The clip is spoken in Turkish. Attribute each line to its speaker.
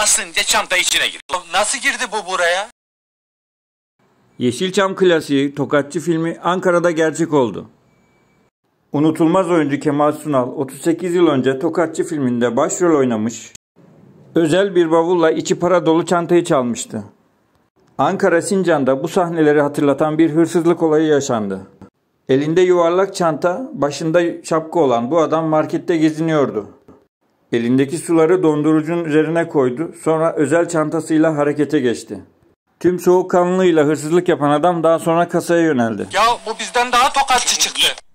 Speaker 1: kopmasın diye çanta içine girdi. Nasıl girdi bu buraya?
Speaker 2: Yeşilçam klasiği Tokatçı filmi Ankara'da gerçek oldu. Unutulmaz oyuncu Kemal Sunal 38 yıl önce Tokatçı filminde başrol oynamış, özel bir bavulla içi para dolu çantayı çalmıştı. Ankara Sincan'da bu sahneleri hatırlatan bir hırsızlık olayı yaşandı. Elinde yuvarlak çanta, başında şapka olan bu adam markette geziniyordu. Elindeki suları dondurucunun üzerine koydu. Sonra özel çantasıyla harekete geçti. Tüm soğukkanlılığıyla hırsızlık yapan adam daha sonra kasaya yöneldi.
Speaker 3: Ya bu bizden daha tokatçı çıktı.